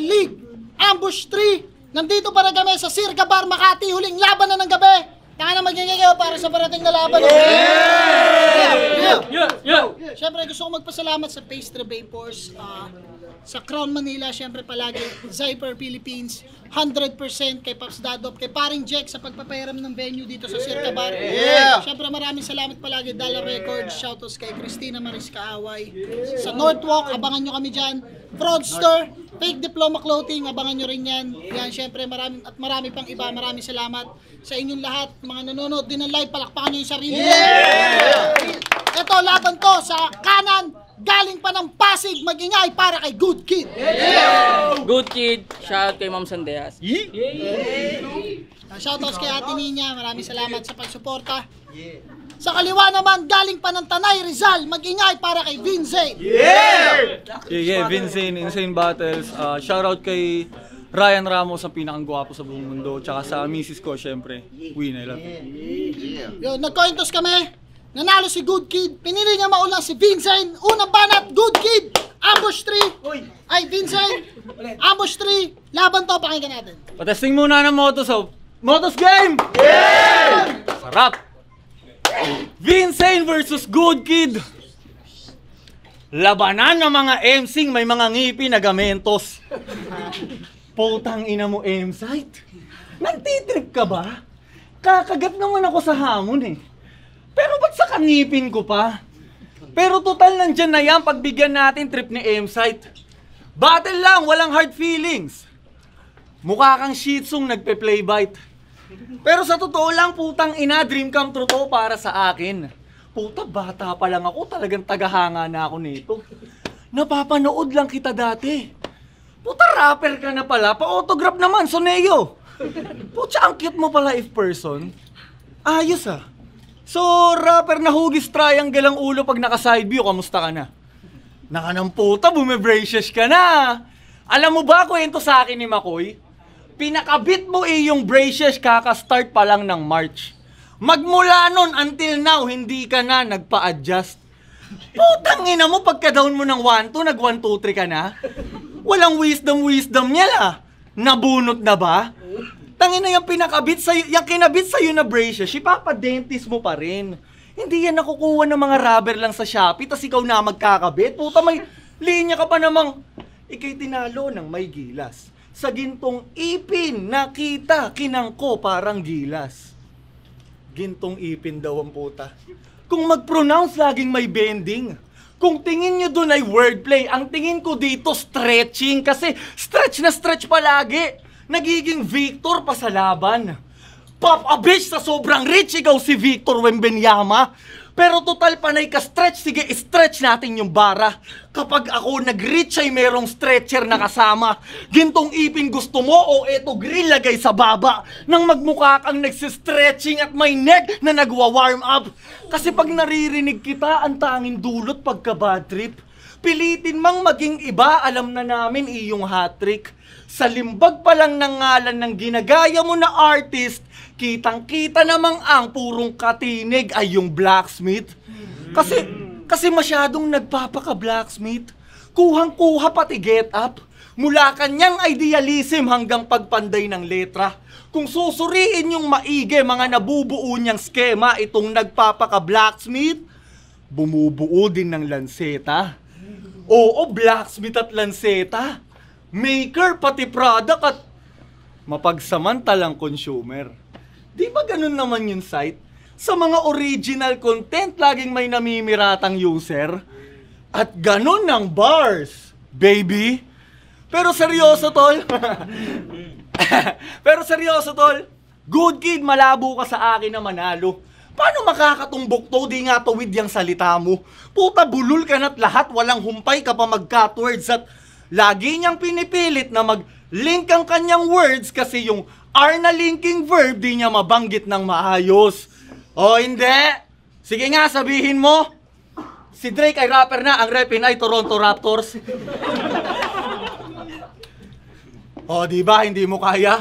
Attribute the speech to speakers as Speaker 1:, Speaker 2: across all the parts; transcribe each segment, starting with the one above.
Speaker 1: League. Ambush 3. Nandito para kami sa Sir Gabar Makati. Huling laban na ng gabi. Kaya na magiging para sa parating na laban. Yeah! Yeah! Yeah! Yeah! Yeah! Siyempre, gusto ko magpasalamat sa Pastry Vapors. Uh, sa Crown Manila, syempre palagi, Zyper Philippines, 100% kay Pops Dadop, kay Paring Jack sa pagpapahiram ng venue dito sa Circa Bar. Yeah! Siyempre maraming salamat palagi, Dala Records, shoutouts kay Christina Mariska Away. Sa Northwalk, abangan nyo kami dyan. Fraudster, Fake Diploma Clothing, abangan nyo rin yan. Yan, syempre marami, at marami pang iba, maraming salamat sa inyong lahat, mga nanonood din ng live, palakpakan nyo yung sarili. Yeah! Ito, laban to sa kanan, galing pa ng Pasig, magingay para kay Good Kid. Yeah!
Speaker 2: Good Kid, shout kay Ma'am Sandeas. Yeah! yeah!
Speaker 1: Shoutouts kay Ate Nina, maraming salamat sa pagsuporta. Yeah. Sa kaliwa naman, galing pa ng Tanay Rizal, magingay para kay Vincent. Yeah! Yeah,
Speaker 3: yeah Vincent, Insane Battles. Uh, ah, out kay Ryan Ramos ang pinakang gwapo sa buong mundo. Tsaka sa misis ko, syempre. Queen, I love you.
Speaker 1: Yeah. Yo, nagkointos kami. Nanalo si Good Kid. Pinili niya mauna si Vincent. Unang banat, Good Kid. Ambush 3. Uy. Ay, Vincent. Ambush 3. Laban to, pakinggan natin.
Speaker 3: Patesting muna ng Motos. Oh. Motos game! Yeah! Sarap. Vincent versus Good Kid. Labanan ng mga emsing may mga ngipin na gamentos. Putang ina mo, M-site. Nagtitrip ka ba? Kakagat naman ako sa hamon eh. Pero ba't sa kanipin ko pa? Pero total nandyan na yan pagbigyan natin trip ni M-Site. Battle lang, walang hard feelings. Mukha kang shih tsung nagpe-play bite. Pero sa totoo lang, putang ina, dream come true to para sa akin. Puta, bata pa lang ako, talagang tagahanga na ako nito. Napapanood lang kita dati. Puta, rapper ka na pala, pa-autograph naman, Soneyo. Puta, ang cute mo pala if person. Ayos ah. So, rapper na hugis triangle ang ulo pag naka-side view, kamusta ka na? Naka ng puta, bumibraces ka na. Alam mo ba, kwento sa akin ni Makoy, pinakabit mo eh yung braces kaka-start pa lang ng March. Magmula nun until now, hindi ka na nagpa-adjust. Putang ina mo, pagka-down mo ng 1-2, nag 1-2-3 ka na. Walang wisdom-wisdom niya la. Nabunot na ba? Tangin na yung pinakabit sa'yo, yung kinabit sa'yo na braces, Dentist mo pa rin. Hindi yan nakukuha ng mga rubber lang sa Shopee, tas ikaw na magkakabit. Puta, may linya ka pa namang ikay tinalo ng may gilas. Sa gintong ipin, nakita, kinangko parang gilas. Gintong ipin daw ang puta. Kung mag-pronounce laging may bending. Kung tingin nyo doon ay wordplay, ang tingin ko dito stretching kasi stretch na stretch palagi nagiging victor pa sa laban. Pop a bitch sa sobrang rich ikaw si Victor Wembenyama. Pero total panay ka stretch, sige stretch natin yung bara. Kapag ako nag-reach ay merong stretcher na kasama. Gintong ipin gusto mo o eto grill lagay sa baba. Nang magmukha kang nagsistretching at may neck na nagwa-warm up. Kasi pag naririnig kita, ang tanging dulot pagka bad trip. Pilitin mang maging iba, alam na namin iyong hat trick. Sa limbag pa lang ng ngalan ng ginagaya mo na artist, kitang-kita namang ang purong katinig ay yung blacksmith. Kasi, kasi masyadong nagpapaka-blacksmith. Kuhang-kuha pati get up. Mula kanyang idealism hanggang pagpanday ng letra. Kung susuriin yung maigi mga nabubuo niyang skema itong nagpapaka-blacksmith, bumubuo din ng lanseta. Oo, blacksmith at lanseta maker, pati product at mapagsamantalang consumer. Di ba ganun naman yung site? Sa mga original content, laging may namimiratang user. At ganun ng bars, baby. Pero seryoso, tol. Pero seryoso, tol. Good kid, malabo ka sa akin na manalo. Paano makakatumbok to? Di nga tawid yung salita mo. Puta, bulol ka na't lahat. Walang humpay ka pa mag-cut words at lagi niyang pinipilit na mag-link ang kanyang words kasi yung are na linking verb di niya mabanggit ng maayos. O hindi? Sige nga, sabihin mo. Si Drake ay rapper na, ang repin ay Toronto Raptors. o, di ba? Hindi mo kaya?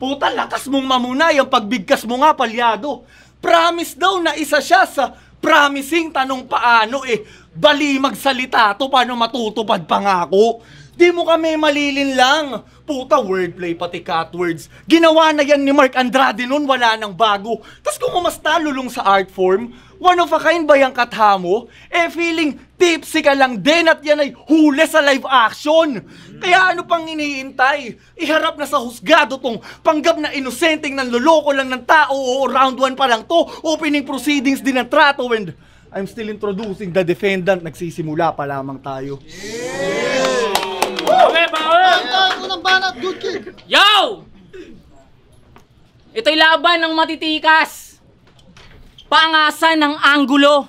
Speaker 3: Puta, lakas mong mamunay. Ang pagbigkas mo nga, palyado. Promise daw na isa siya sa promising tanong paano eh. Bali magsalita to, paano matutupad pangako? Di mo kami malilin lang. Puta, wordplay pati cut words. Ginawa na yan ni Mark Andrade noon, wala nang bago. Tapos kung umasta lulong sa art form, one of a kind ba yung katha mo? Eh feeling tipsy ka lang din at yan ay huli sa live action. Kaya ano pang iniintay? Iharap na sa husgado tong panggap na inosenteng loloko lang ng tao o round 1 pa lang to, opening proceedings din ng trato and I'm still introducing the defendant. Nagsisimula pa lamang tayo. Yeah! Okay,
Speaker 2: bawal! Ang unang banat, good kick! Yo! Ito'y laban ng matitikas. Pangasan ng angulo.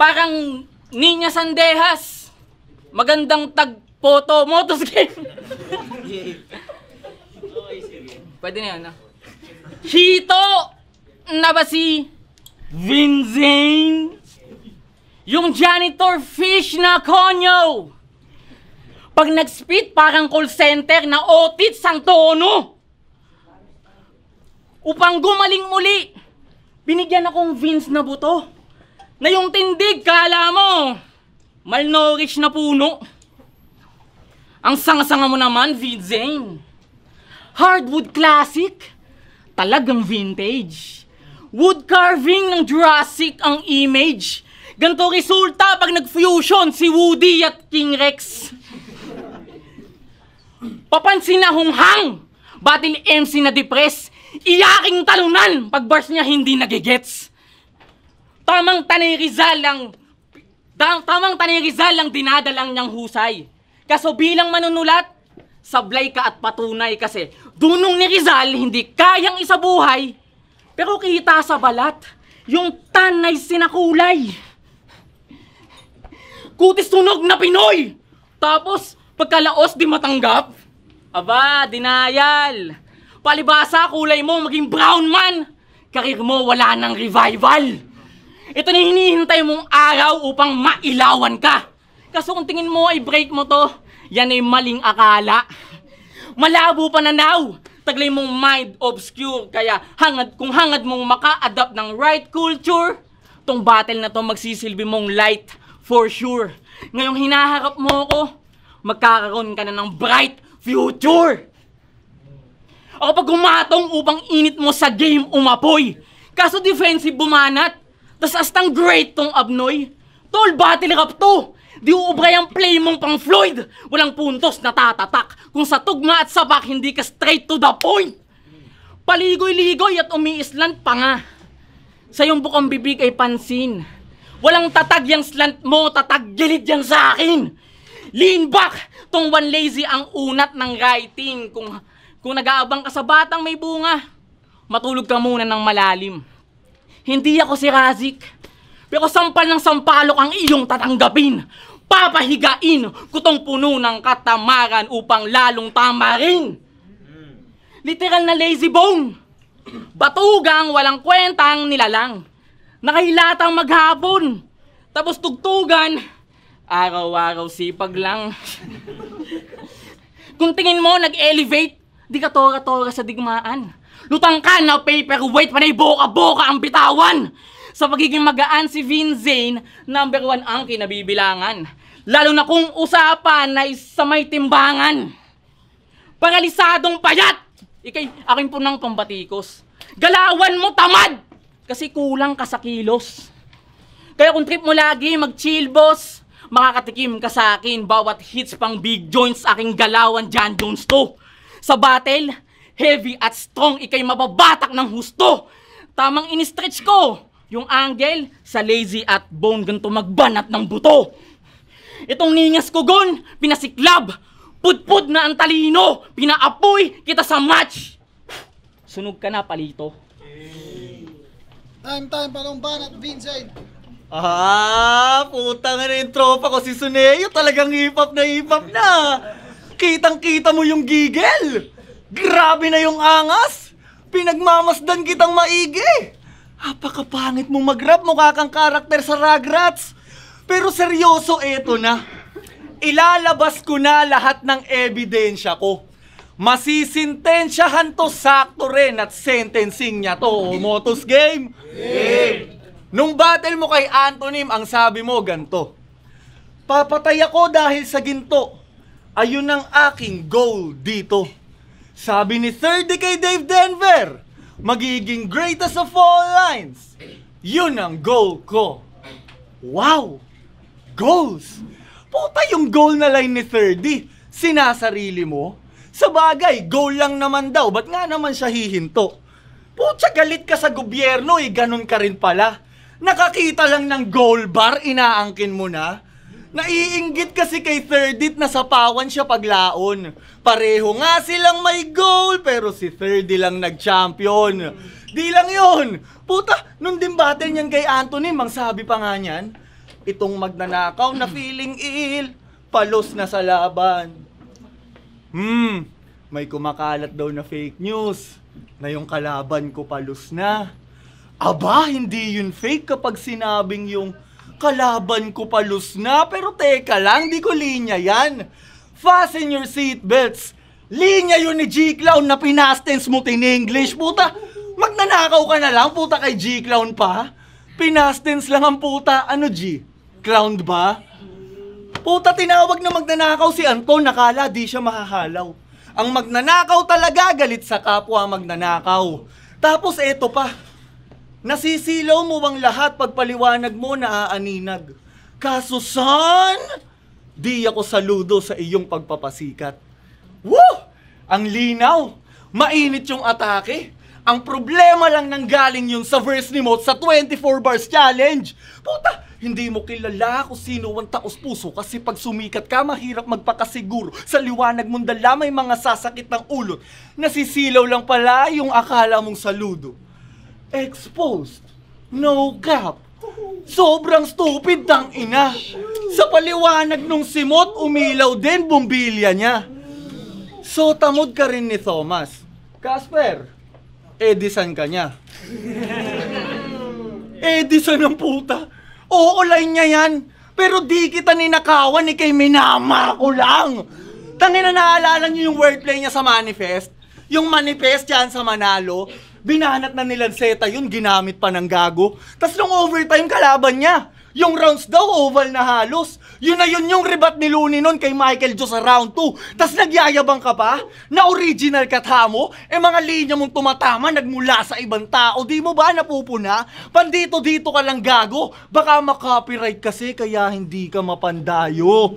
Speaker 2: Parang Ninya Sandejas. Magandang tagpoto. Motos game. Pwede na yan, no? Ah. Hito na ba si Vincent? Yung janitor fish na konyo! Pag nag speed parang call center na otit oh, sang tono. Upang gumaling muli, binigyan akong Vince na buto. Na yung tindig, kala mo, malnourished na puno. Ang sanga-sanga mo naman, Vidzane. Hardwood classic, talagang vintage. Wood carving ng Jurassic ang image. Ganto resulta pag nag-fusion si Woody at King Rex. Papansin na hunghang! Battle MC na depress! Iyaking talunan pag bars niya hindi nagigets! Tamang tanay Rizal lang, Ta tamang tanay Rizal ang dinadalang niyang husay. Kaso bilang manunulat, sablay ka at patunay kasi dunong ni Rizal hindi kayang isabuhay. Pero kita sa balat, yung tanay sinakulay. Kutis tunog na Pinoy! Tapos, Pagkalaos di matanggap? Aba, dinayal. Palibasa, kulay mo maging brown man. Karir mo wala ng revival. Ito na hinihintay mong araw upang mailawan ka. Kaso kung tingin mo ay break mo to, yan ay maling akala. Malabo pa na now taglay mong mind obscure. Kaya hangad, kung hangad mong maka-adapt ng right culture, tong battle na to magsisilbi mong light for sure. Ngayong hinaharap mo ako, magkakaroon ka na ng bright
Speaker 3: future.
Speaker 2: O pag gumatong upang init mo sa game umapoy, kaso defensive bumanat, tas astang great tong abnoy. Tol, battle rap to! Di uubray ang play mong pang Floyd! Walang puntos, natatatak. Kung sa tugma at sabak, hindi ka straight to the point! Paligoy-ligoy at umiislant pa nga. Sa iyong bukong bibig ay pansin. Walang tatag yung slant mo, tatag gilid yan sa akin! Lean back! Tong one lazy ang unat ng writing. Kung, kung nag-aabang ka sa batang may bunga, matulog ka muna ng malalim. Hindi ako si Razik. Pero sampal ng sampalok ang iyong tatanggapin. Papahigain kutong puno ng katamaran upang lalong tamarin. Literal na lazy bone. Batugang walang kwentang nilalang. Nakahilatang maghapon. Tapos tugtugan Araw-araw sipag lang. Kung tingin mo nag-elevate, di ka tora-tora sa digmaan. Lutang ka na paperweight, panay boka-boka ang bitawan! Sa pagiging magaan si Vin Zane, number one ang kinabibilangan. Lalo na kung usapan na sa may timbangan. Paralisadong payat! Ikay, akin po ng pambatikos. Galawan mo tamad! Kasi kulang ka sa kilos. Kaya kung trip mo lagi, mag-chill boss, makakatikim ka sa akin bawat hits pang big joints aking galawan John Jones to. Sa battle, heavy at strong ikay mababatak ng husto. Tamang in-stretch ko yung angle sa lazy at bone ganto magbanat ng buto. Itong ningas ko gon, pinasiklab, putpud na ang talino, pinaapoy kita sa match. Sunog
Speaker 3: ka na palito.
Speaker 1: Time, time, panong banat, Vincent.
Speaker 3: Ah, putang na yung tropa ko si Suneo. Talagang hip-hop na hip-hop na. Kitang-kita mo yung gigil. Grabe na yung angas. Pinagmamasdan kitang maigi. Apakapangit mong mag-rap. Mukha kang karakter sa Rugrats. Pero seryoso, eto na. Ilalabas ko na lahat ng ebidensya ko. Masisintensyahan to sakto rin at sentencing niya to. Motos game. Yeah. Nung battle mo kay Antonym, ang sabi mo ganto. Papatay ako dahil sa ginto. Ayun ang aking goal dito. Sabi ni 30 kay Dave Denver, magiging greatest of all lines. Yun ang goal ko. Wow! Goals! Puta yung goal na line ni 30. Sinasarili mo? Sa bagay, goal lang naman daw. Ba't nga naman siya hihinto? Putsa, galit ka sa gobyerno eh. Ganun ka rin pala. Nakakita lang ng goal bar, inaangkin mo na. Naiinggit kasi kay Third Dit na sapawan siya paglaon. Pareho nga silang may goal pero si Third lang nag-champion. Di lang yon. Puta, nung din battle niyan kay Anthony, mang sabi pa nga niyan, itong magnanakaw na feeling ill, palos na sa laban. Hmm, may kumakalat daw na fake news na yung kalaban ko palos na. Aba, hindi yun fake kapag sinabing yung kalaban ko palus na. Pero teka lang, di ko linya yan. Fasten your seatbelts. Linya yun ni G-Clown na pinastens mo in English. Puta, magnanakaw ka na lang, puta kay G-Clown pa. Pinastens lang ang puta. Ano G? Clown ba? Puta, tinawag na magnanakaw si Anton. Nakala di siya mahahalaw. Ang magnanakaw talaga, galit sa kapwa magnanakaw. Tapos eto pa, Nasisilaw mo ang lahat pagpaliwanag mo na aaninag. Kaso son, di ako saludo sa iyong pagpapasikat. Woo! Ang linaw! Mainit yung atake! Ang problema lang nang galing yun sa verse ni Mot sa 24 bars challenge. Puta, hindi mo kilala kung sino ang taos puso kasi pag sumikat ka, mahirap magpakasiguro. Sa liwanag mong dala, may mga sasakit ng ulot. Nasisilaw lang pala yung akala mong saludo. Exposed. No gap. Sobrang stupid ng ina. Sa paliwanag nung simot, umilaw din bumbilya niya. So tamod ka rin ni Thomas. Casper, Edison ka niya. Edison ang puta. Oo, line niya yan. Pero di kita ninakawan ni kay Minama ko lang. Tangina naalala niyo yung wordplay niya sa manifest? Yung manifest yan sa Manalo, Binanat na ni Lanceta yun, ginamit pa ng gago. Tapos nung overtime kalaban niya, yung rounds daw, oval na halos. Yun na yun yung ribat ni Looney nun kay Michael Joe sa round 2. Tapos nagyayabang ka pa na original katha mo, eh mga linya mong tumatama nagmula sa ibang tao. Di mo ba napupuna? Pandito-dito ka lang gago. Baka makopyright kasi kaya hindi ka mapandayo.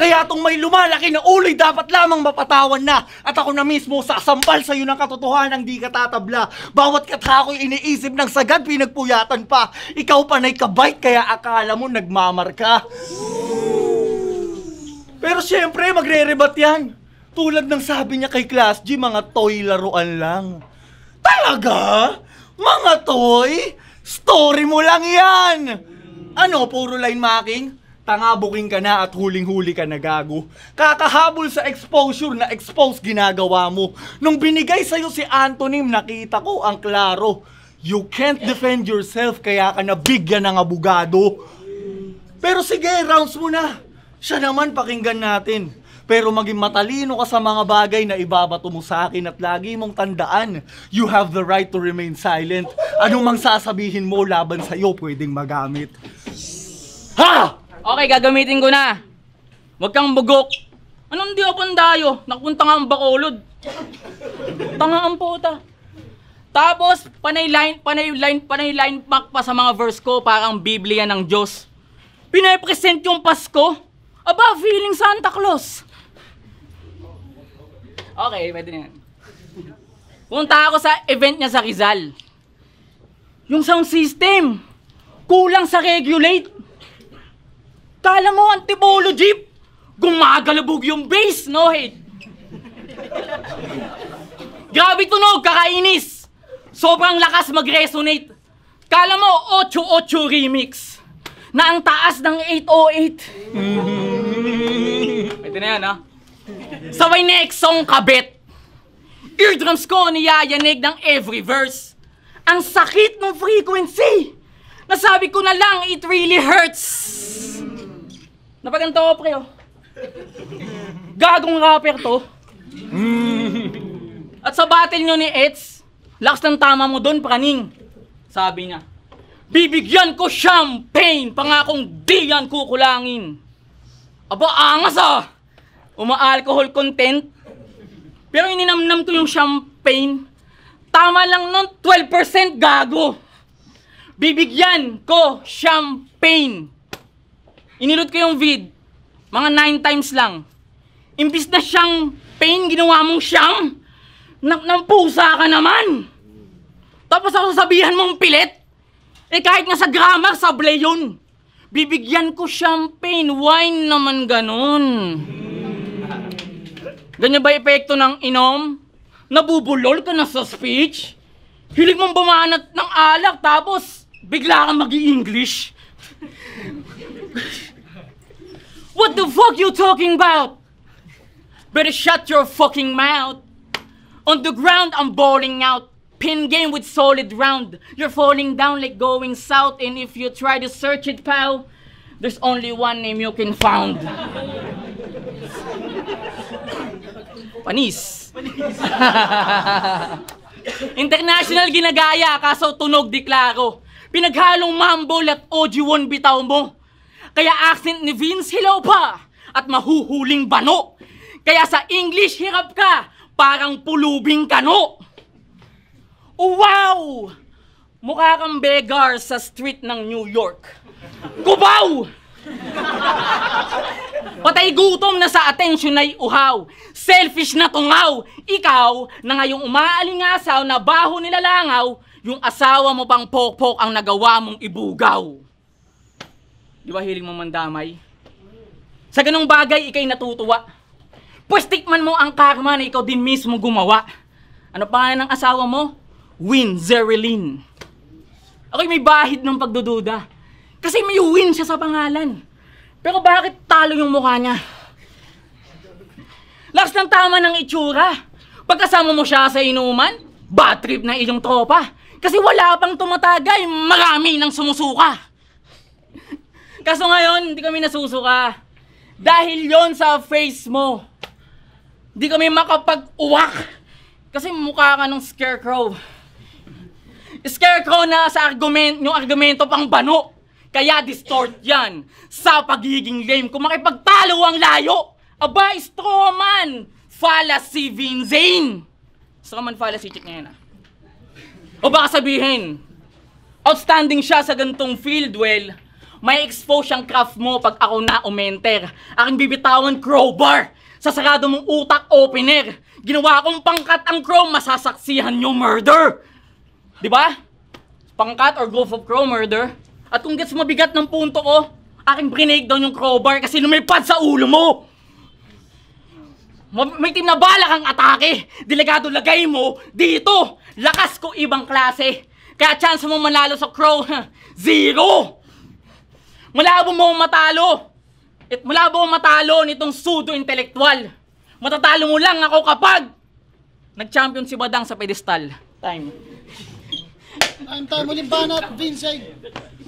Speaker 3: Kaya tong may lumalaki na uloy dapat lamang mapatawan na at ako na mismo sasambal sa sa'yo ng katotohanan ng di ka tatabla. Bawat katha ako'y iniisip ng sagad pinagpuyatan pa. Ikaw pa na'y kabait kaya akala mo nagmamarka. Pero siyempre magre-rebat yan. Tulad ng sabi niya kay Class G, mga toy laruan lang. Talaga? Mga toy? Story mo lang yan! Ano, puro line marking? tanga ka na at huling-huli ka na gago. Kakahabol sa exposure na expose ginagawa mo. Nung binigay sa'yo si Antonim, nakita ko ang klaro. You can't defend yourself kaya ka nabigyan ng abogado. Pero sige, rounds mo na. Siya naman pakinggan natin. Pero maging matalino ka sa mga bagay na ibabato mo sa akin at lagi mong tandaan, you have the right to remain silent. Anong mang sasabihin mo laban sa'yo pwedeng magamit. Ha!
Speaker 2: Okay, gagamitin ko na. Huwag kang bugok. Anong di open dayo? Nakunta nga ang bakolod. Tanga ang puta. Tapos, panay line, panay line, panay line back pa sa mga verse ko, parang Biblia ng Diyos. pinay yung Pasko. Aba, feeling Santa Claus. Okay, pwede na yan. Punta ako sa event niya sa Rizal. Yung sound system, kulang sa regulate. Kala mo, antibolo jeep? Gumagalabog yung base, no head? Grabe tunog, kakainis! Sobrang lakas mag-resonate. Kala mo, 8-8 remix. Na ang taas ng 808.
Speaker 1: Mm-hmm.
Speaker 2: Ito na yan, ha? Ah. Sabay next song, kabit. Eardrums ko niyayanig ng every verse. Ang sakit ng frequency! Nasabi ko na lang, it really hurts! Napaganto ko pre oh. Gagong rapper to. Mm. At sa battle nyo ni Eds, lakas ng tama mo doon, praning. Sabi niya, bibigyan ko champagne, pangakong di yan kukulangin. Aba, angas ah! Uma-alcohol content. Pero ininamnam ko yung champagne. Tama lang nun, 12% gago. Bibigyan ko champagne Inilot ko yung vid. Mga 9 times lang. Imbis na siyang pain, ginawa mong siyang Nak ng pusa ka naman. Tapos ako sasabihan mong pilit. Eh kahit nga sa grammar, sable yun. Bibigyan ko champagne, wine naman ganun. Ganyan ba epekto ng inom? Nabubulol ka na sa speech? Hilig mong bumanat ng alak tapos bigla kang mag english What the fuck you talking about? Better shut your fucking mouth. On the ground, I'm bowling out. Pin game with solid round. You're falling down like going south. And if you try to search it, pal, there's only one name you can find. Panis. Panis. International ginagaya, kaso tunog diklaro. Pinaghalong mambo at Ojiwon bitaw mo. Kaya accent ni Vince, hilaw pa! At mahuhuling bano! Kaya sa English, hirap ka! Parang pulubing kano! Wow! Mukha kang beggar sa street ng New York. Gubaw! Patay gutom na sa atensyon ay uhaw. Selfish na tungaw. Ikaw, na ngayong umaalingasaw na baho nilalangaw, yung asawa mo pang pokpok ang nagawa mong ibugaw. Di ba hiling mong mandamay? Sa ganong bagay, ikay natutuwa. Pwes tikman mo ang karma na ikaw din mismo gumawa. Ano pa ng asawa mo? Win Zerilyn. Ako'y may bahid ng pagdududa. Kasi may win siya sa pangalan. Pero bakit talo yung mukha niya? Lakas ng tama ng itsura. Pagkasama mo siya sa inuman, bad trip na iyong tropa. Kasi wala pang tumatagay, marami nang sumusuka. Kaso ngayon, hindi kami nasusuka. Dahil yon sa face mo. Hindi kami makapag-uwak. Kasi mukha ka ng scarecrow. Scarecrow na sa argument, yung argumento pang bano. Kaya distort yan sa pagiging lame. Kung makipagtalo ang layo, aba, strawman, fallacy, Vinzane. Strawman fallacy, check ngayon ah. O baka sabihin, outstanding siya sa gantong field, well, may expose siyang craft mo pag ako na umenter. Aking bibitawan crowbar sa sarado mong utak opener. Ginawa kong pangkat ang Chrome, masasaksihan nyo murder. Di ba? Pangkat or group of Chrome murder. At kung gets mabigat ng punto ko, oh, aking brinake down yung crowbar kasi lumipad sa ulo mo. May team na bala kang atake. Delegado lagay mo dito. Lakas ko ibang klase. Kaya chance mo manalo sa crow, zero! Malabo mo matalo. At malabo mo matalo nitong pseudo-intellectual. Matatalo mo lang ako kapag nag-champion si Badang sa
Speaker 3: pedestal. Time.
Speaker 1: Time time ulit banat, Vincey.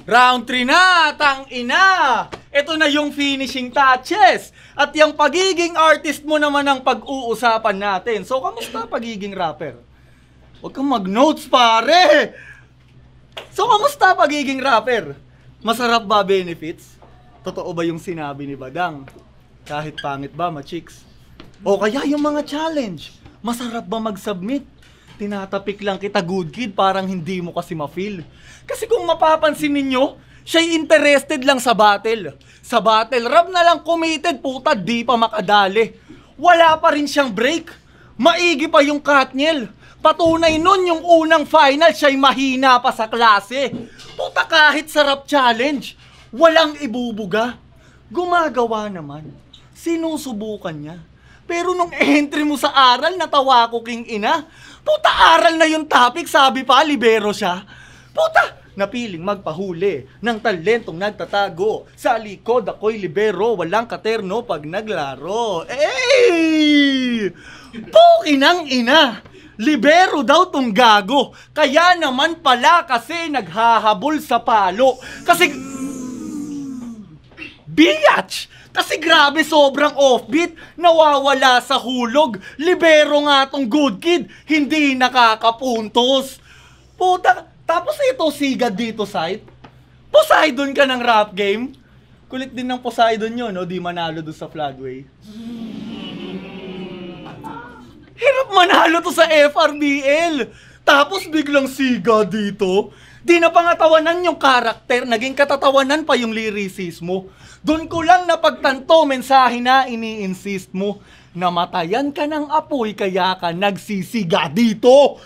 Speaker 3: Round 3 na, tang ina. Ito na yung finishing touches. At yung pagiging artist mo naman ang pag-uusapan natin. So, kamusta pagiging rapper? Huwag kang mag-notes, pare! So, kamusta pagiging rapper? Masarap ba benefits? Totoo ba yung sinabi ni Badang? Kahit pangit ba, ma-chicks? O kaya yung mga challenge? Masarap ba mag-submit? Tinatapik lang kita, good kid, parang hindi mo kasi ma-feel. Kasi kung mapapansin ninyo, siya'y interested lang sa battle. Sa battle rap na lang committed, puta, di pa makadali. Wala pa rin siyang break. Maigi pa yung Katniel Patunay nun yung unang final, siya'y mahina pa sa klase. Puta kahit sarap challenge, walang ibubuga. Gumagawa naman. Sinusubukan niya. Pero nung entry mo sa aral, natawa ko king ina. Puta aral na yung topic, sabi pa, libero siya. Puta, napiling magpahuli ng talentong nagtatago. Sa likod ako'y libero, walang katerno pag naglaro. Ey! Pukinang ina! Libero daw tong gago. Kaya naman pala kasi naghahabol sa palo. Kasi... Biyatch! Kasi grabe sobrang offbeat, nawawala sa hulog. Libero nga tong good kid, hindi nakakapuntos. Puta, tapos ito sigad dito site. Poseidon ka ng rap game. Kulit din ng Poseidon yun, no? Di manalo doon sa flagway. Hirap manalo to sa FRBL. Tapos biglang siga dito. Di na pangatawanan yung karakter, naging katatawanan pa yung liricismo. Doon ko lang napagtanto, mensahe na ini-insist mo. Namatayan ka ng apoy kaya ka nagsisiga dito.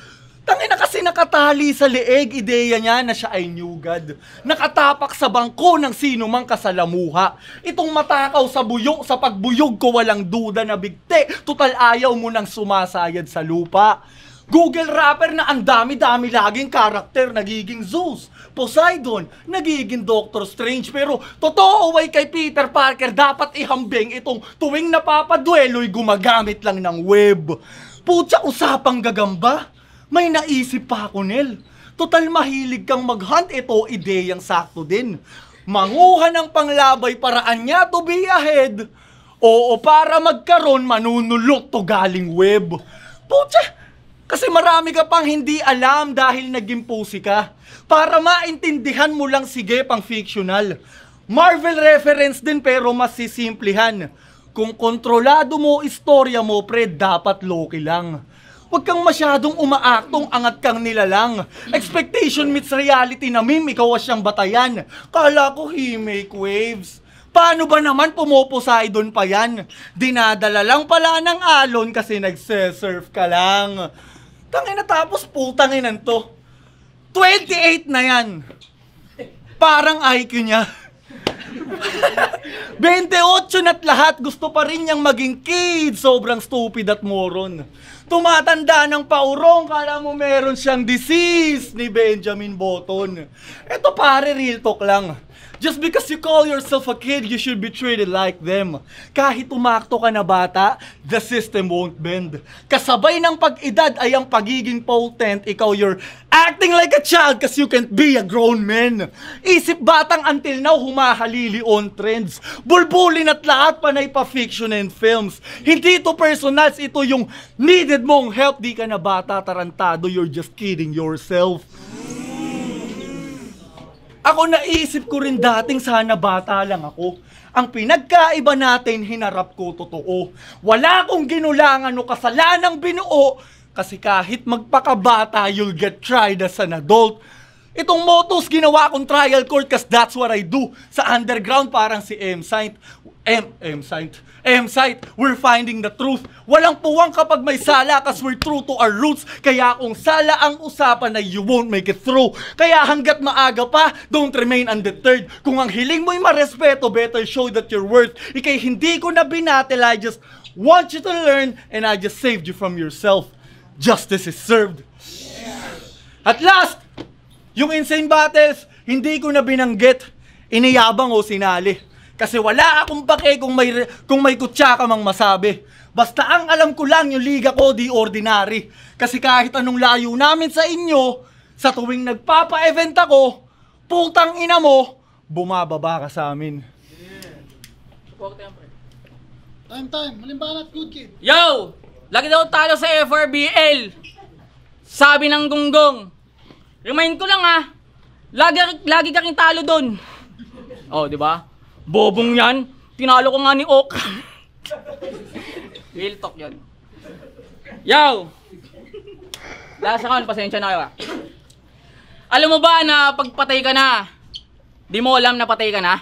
Speaker 3: Tangin na kasi nakatali sa leeg ideya niya na siya ay new god. Nakatapak sa bangko ng sino mang kasalamuha. Itong matakaw sa buyo, sa pagbuyog ko walang duda na bigte. Tutal ayaw mo nang sumasayad sa lupa. Google rapper na ang dami-dami laging karakter nagiging Zeus, Poseidon, nagiging Doctor Strange pero totoo way kay Peter Parker dapat ihambing itong tuwing napapaduelo'y gumagamit lang ng web. Putya usapang gagamba. May naisip pa ako, Nel. Total mahilig kang mag-hunt, ito ideyang sakto din. Manguha ng panglabay paraan niya to be ahead. Oo, para magkaroon manunulot to galing web. Putya, kasi marami ka pang hindi alam dahil naging pusi ka. Para maintindihan mo lang sige pang fictional. Marvel reference din pero mas sisimplihan. Kung kontrolado mo istorya mo, pre, dapat Loki lang. Huwag kang masyadong umaaktong angat kang nilalang. Expectation meets reality na meme, ikaw siyang batayan. Kala ko he make waves. Paano ba naman pumoposaidon pa yan? Dinadala lang pala ng alon kasi nagsesurf ka lang. Tangin na tapos putangin to. 28 na yan. Parang IQ niya. 28 na't lahat gusto pa rin niyang maging kid. Sobrang stupid at moron. Tumatanda ng paurong, kala mo meron siyang disease ni Benjamin Button. Ito pare, real talk lang. Just because you call yourself a kid, you should be treated like them. Kahit umakto ka na bata, the system won't bend. Kasabay ng pag-edad ay ang pagiging potent. Ikaw, you're acting like a child because you can't be a grown man. Isip batang until now, humahalili on trends. Bulbulin at lahat panay pa fiction and films. Hindi ito personals, ito yung needed mong help. Di ka na bata, tarantado, you're just kidding yourself. Ako naisip ko rin dating sana bata lang ako. Ang pinagkaiba natin, hinarap ko totoo. Wala akong ginulangan o kasalanang binuo kasi kahit magpakabata, you'll get tried as an adult. Itong motos, ginawa kong trial court kasi that's what I do. Sa underground, parang si M. Saint. M, M site. M site, we're finding the truth. Walang puwang kapag may sala kasi we're true to our roots. Kaya kung sala ang usapan na you won't make it through. Kaya hanggat maaga pa, don't remain undeterred. Kung ang hiling mo'y marespeto, better show that you're worth. Ikay hindi ko na binatil, I just want you to learn and I just saved you from yourself. Justice is served. At last, yung insane battles, hindi ko na binanggit. Iniyabang o sinali. Kasi wala akong pake kung may, kung may kutsa ka mang masabi. Basta ang alam ko lang yung liga ko di ordinary. Kasi kahit anong layo namin sa inyo, sa tuwing nagpapa-event ako, putang ina mo, bumababa ka sa amin. Yeah. Support yan, pre. Time,
Speaker 2: time. Malimbanat, good kid. Yo! Lagi daw talo sa FRBL. Sabi ng gonggong. Remind ko lang ha. Lagi, lagi ka talo doon. Oh, di ba? Bobong yan. Tinalo ko nga ni Ok. Real talk yun. Yo! Lasa ka, pasensya na kayo ah. Alam mo ba na pagpatay ka na, di mo alam na patay ka na?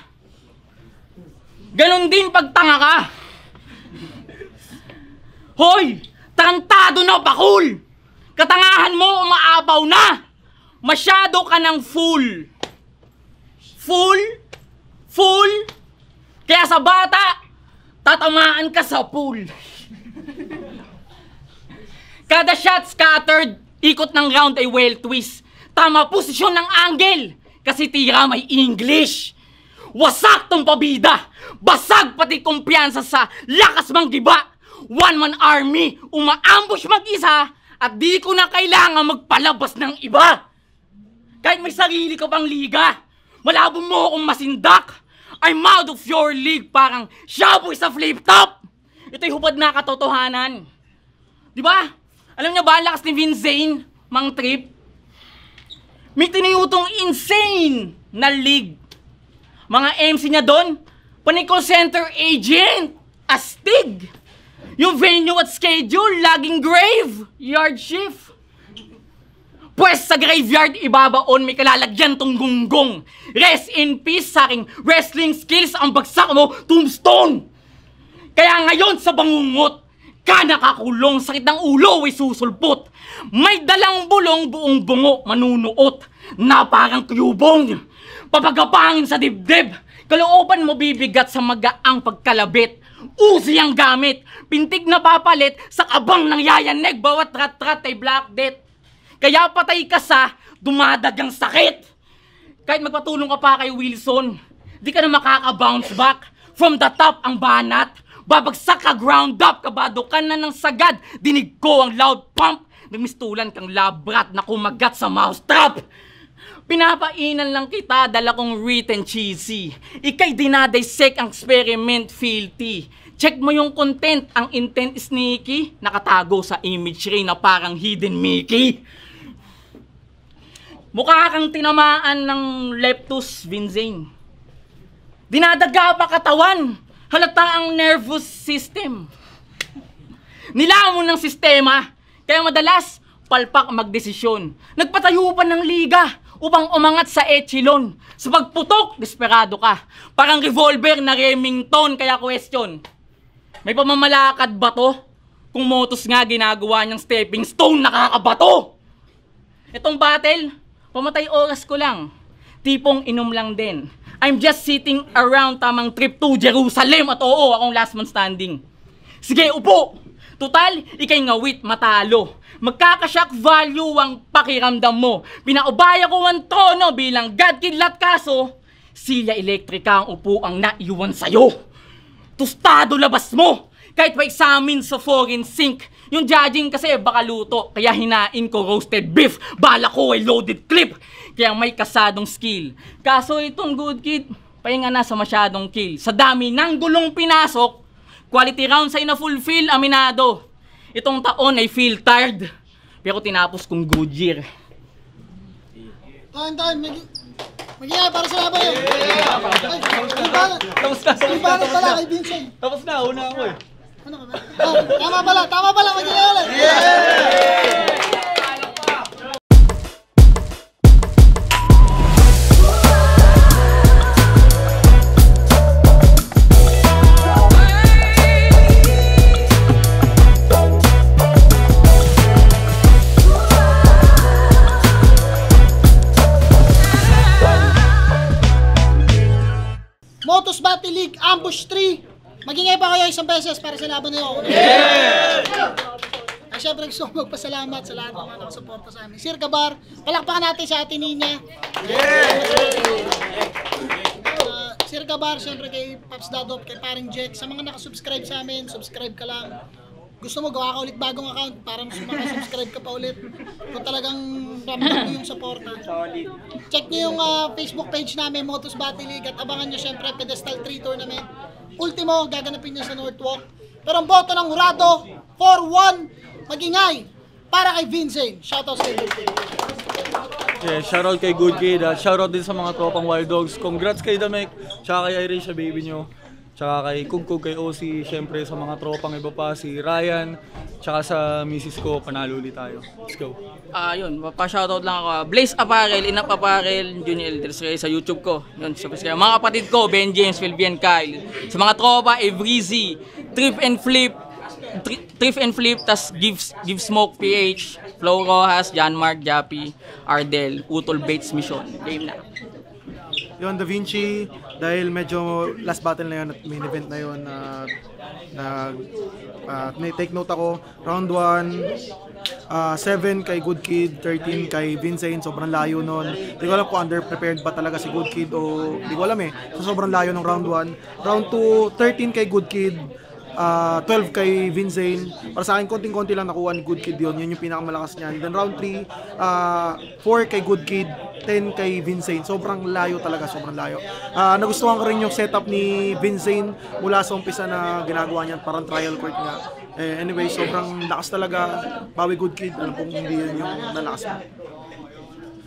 Speaker 2: Ganon din pagtanga ka. Hoy! Tarantado na bakul! Katangahan mo umaabaw na! Masyado ka ng fool! Fool Fool! Kaya sa bata, tatamaan ka sa pool. Kada shot scattered, ikot ng round ay well twist. Tama posisyon ng angle. Kasi tira may English. Wasak tong pabida. Basag pati kumpiyansa sa lakas mang giba. One man army, umaambush mag-isa at di ko na kailangan magpalabas ng iba. Kahit may sarili ka bang liga, malabo mo akong masindak. I'm out of your league. Parang shaboy sa flip top. Ito'y hubad na katotohanan. Di ba? Alam niyo ba ang lakas ni Vince Zane, mang trip? May tiniyutong insane na league. Mga MC niya doon, panikol center agent, astig. Yung venue at schedule, laging grave, yard shift. Pwes sa graveyard ibabaon may kalalagyan tong gunggong. Rest in peace sa aking wrestling skills ang bagsak mo, tombstone! Kaya ngayon sa bangungot, ka nakakulong, sakit ng ulo, ay susulpot. May dalang bulong buong bungo, manunuot, na parang tuyubong. Papagapangin sa dibdib, kalooban mo bibigat sa magaang pagkalabit. Uzi ang gamit, pintig na papalit sa kabang ng yayaneg, bawat rat-rat ay black death. Kaya patay ka sa dumadagang sakit. Kahit magpatulong ka pa kay Wilson, di ka na makaka-bounce back. From the top ang banat. Babagsak ka, ground up, ka, badukan na ng sagad. Dinig ko ang loud pump. Nagmistulan kang labrat na kumagat sa mousetrap. Pinapainan lang kita, dala kong written cheesy. Ika'y dinadissect ang experiment filthy. Check mo yung content, ang intent sneaky, nakatago sa imagery na parang hidden Mickey. Mukha kang tinamaan ng leptus vinzane. Dinadaga pa katawan. Halata ang nervous system. Nilamon ng sistema. Kaya madalas, palpak magdesisyon. Nagpatayo ng liga upang umangat sa echelon. Sa pagputok, desperado ka. Parang revolver na Remington, kaya question. May pamamalakad ba to? Kung motos nga ginagawa niyang stepping stone, nakakabato! Itong battle, Pamatay oras ko lang. Tipong inom lang din. I'm just sitting around tamang trip to Jerusalem at oo, akong last man standing. Sige, upo! Total, ikay ngawit, matalo. Magkakashock value ang pakiramdam mo. Pinaubaya ko ang trono bilang God kidlat kaso, silya elektrika ang upo ang naiwan sa'yo. Tustado labas mo! Kahit pa examine sa foreign sink, yung judging kasi baka luto, kaya hinain ko roasted beef. Bala ko ay eh, loaded clip. Kaya may kasadong skill. Kaso itong good kid, pahinga na sa masyadong kill. Sa dami ng gulong pinasok, quality rounds ay na-fulfill, aminado. Itong taon ay feel tired. Pero tinapos kong good year.
Speaker 1: Tahan, tahan. Mag Mag-iya para sa laban yun. Tapos
Speaker 3: na, tapos na. Tapos na, una ako eh. Ano
Speaker 1: ka ba? Oh, tama pala, tama pala, mag-iulit! Yeah! beses para sa laban na yun. Yeah! At syempre gusto ko magpasalamat sa lahat ng mga nakasuporta sa amin. Sir Gabar, palakpakan natin sa atin niya. Yeah! Uh, Sir Gabar, siyempre kay Pops Dadop, kay Paring Jack, sa mga nakasubscribe sa amin, subscribe ka lang. Gusto mo gawa ka ulit bagong account para makasubscribe ka pa ulit. Kung talagang Ramdam yung suporta. Solid. Check niyo yung uh, Facebook page namin, Motos Battle League, at abangan niyo syempre Pedestal 3 Tournament. Ultimo, gaganapin niya sa Northwalk. Pero ang boto ng hurado, 4-1, magingay, para kay Vincent. Shoutout sa inyo.
Speaker 3: Yeah, shoutout kay Good Kid at shoutout din sa mga tropang Wild Dogs. Congrats kay Damek, tsaka kay Irisha baby nyo. Tsaka kay Kugkog, kay OC, syempre sa mga tropang iba pa, si Ryan, tsaka sa misis ko, panalo ulit tayo. Let's go. Ah,
Speaker 2: yun. Pa-shoutout lang ako. Blaze Apparel, Inap Apparel, Junior Elders kayo sa YouTube ko. Yun, subscribe. Mga kapatid ko, Ben James, Philbian Kyle. Sa mga tropa, Evrizy, Trip and Flip, tri Trip and Flip, tas Give, Give Smoke PH, Flo Rojas, Janmark, Jappy, Ardel, Utol Bates Mission. Game na.
Speaker 3: Yon Da Vinci, dahil medyo last battle na yun at main event na yun na uh, uh, take note ako round 1 uh, 7 kay Good Kid 13 kay Vincent sobrang layo nun hindi ko alam kung underprepared ba talaga si Good Kid o hindi ko alam eh so sobrang layo ng round 1 round 2 13 kay Good Kid uh, ah, 12 kay Vinzane. Para sa akin, konting-konti lang nakuha ni Good Kid yun. Yun yung pinakamalakas niya. then round 3, uh, 4 kay Good Kid, 10 kay Vinzane. Sobrang layo talaga, sobrang layo. Uh, nagustuhan ko rin yung setup ni Vinzane mula sa umpisa na ginagawa niya. Parang trial court nga. Eh, anyway, sobrang lakas talaga. Bawi Good Kid, alam kong hindi yun yung nalakas niya.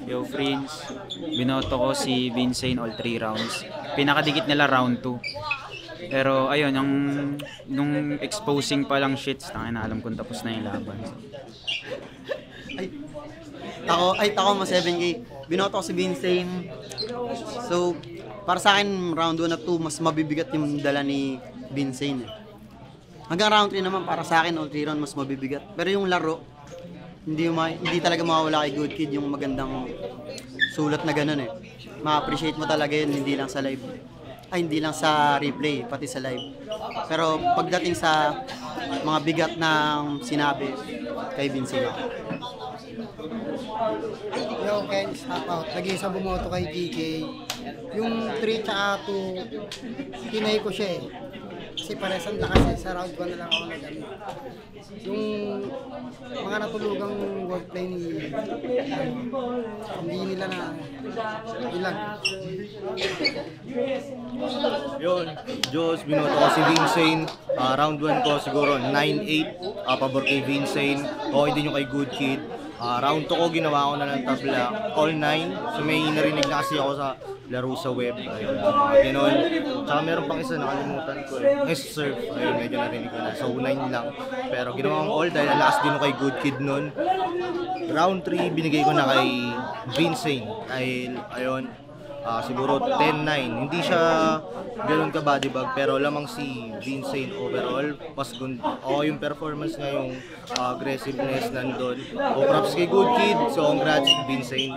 Speaker 1: Yo, friends, binoto ko si Vincent all 3 rounds. Pinakadikit nila round 2. Pero ayun, yung nung exposing pa lang shit, tangin na alam kong tapos na yung laban. So. Ay, ako, ay, ako mo 7K. Binoto ko si Vincent. So, para sa akin, round 1 at 2, mas mabibigat yung dala ni Vincent. Eh. Hanggang round 3 naman, para sa akin, all 3 round, mas mabibigat. Pero yung laro, hindi, ma- hindi talaga mawawala kay Good Kid yung magandang sulat na ganun eh. Ma-appreciate mo talaga yun, hindi lang sa live ay hindi lang sa replay, pati sa live. Pero pagdating sa mga bigat ng sinabi kay Vincent ako. Yo, Ken, stop out. Lagi sa bumoto kay GK. Yung 3 tsaka 2, tinay ko siya eh kasi pares ang lakas eh. Sa round 1 na lang ako nagano. Yung mga natulugang wordplay ni hindi nila na ilag. Yun,
Speaker 3: Diyos, binoto ko si Vincent. Uh, round 1 ko siguro 9-8 uh, ah, pabor kay Vincent. Okay din yung kay Good Kid. Uh, round 2 ko, ginawa ko na ng tabla. All 9. So may narinig na kasi ako sa laro sa web. Ayun.
Speaker 1: Ganon. Tsaka meron pang isa nakalimutan ko. Eh. Is surf. Ayun, medyo narinig ko na. So 9 lang. Pero ginawa ko all dahil last din ko kay Good Kid noon. Round 3,
Speaker 3: binigay ko na kay Vincent. Dahil, ayun, uh, siguro 10-9. Hindi siya ganun ka body bag pero lamang si Vincent overall. Mas good.
Speaker 1: Oh, yung performance niya, yung uh, aggressiveness nandun. O oh, props kay Good Kid. So congrats Vincent.